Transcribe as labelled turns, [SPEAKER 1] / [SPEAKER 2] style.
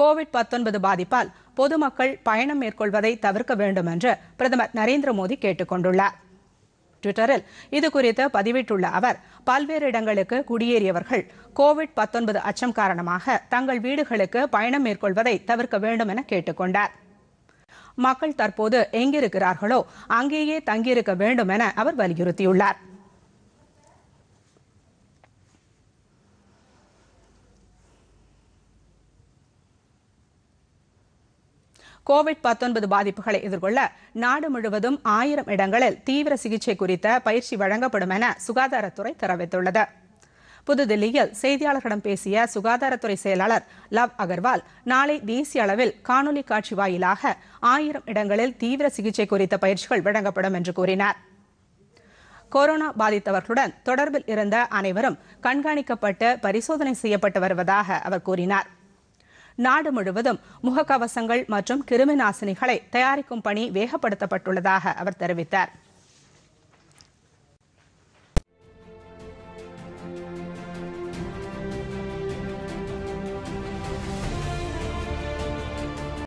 [SPEAKER 1] Covid பாதிப்பால் பொதுமக்கள் பயணம் மேற்கொள்வதை தவிர்க்க வேண்டும் என்று பிரதமர் நரேந்திர மோடி கேட்டுக் கொண்டுள்ளார் ட்விட்டரில் இதுகுறித்து பதிவிட்டுள்ள அவர் பல்வேறு இடங்களுக்கு குடியேறியவர்கள் கோவிட் பத்தொன்பது அச்சம் காரணமாக தங்கள் வீடுகளுக்கு பயணம் மேற்கொள்வதை தவிர்க்க வேண்டும் என கேட்டுக்கொண்டார் மக்கள் தற்போது எங்கிருக்கிறார்களோ அங்கேயே தங்கியிருக்க வேண்டும் என அவர் வலியுறுத்தியுள்ளார் கோவிட் பத்தொன்பது பாதிப்புகளை எதிர்கொள்ள நாடு முழுவதும் ஆயிரம் இடங்களில் தீவிர சிகிச்சை குறித்த பயிற்சி வழங்கப்படும் என சுகாதாரத்துறை தெரிவித்துள்ளது புதுதில்லியில் செய்தியாளர்களிடம் பேசிய சுகாதாரத்துறை செயலாளர் லவ் அகர்வால் நாளை தேசிய அளவில் காணொலி காட்சி வாயிலாக ஆயிரம் இடங்களில் தீவிர சிகிச்சை குறித்த பயிற்சிகள் வழங்கப்படும் என்று கூறினார் கொரோனா பாதித்தவர்களுடன் தொடர்பில் இருந்த அனைவரும் கண்காணிக்கப்பட்டு பரிசோதனை செய்யப்பட்டு வருவதாக அவர் கூறினார் நாடு முழுவதும் முகக்கவசங்கள் மற்றும் கிருமி நாசினிகளை தயாரிக்கும் பணி வேகப்படுத்தப்பட்டுள்ளதாக அவர் தெரிவித்தார்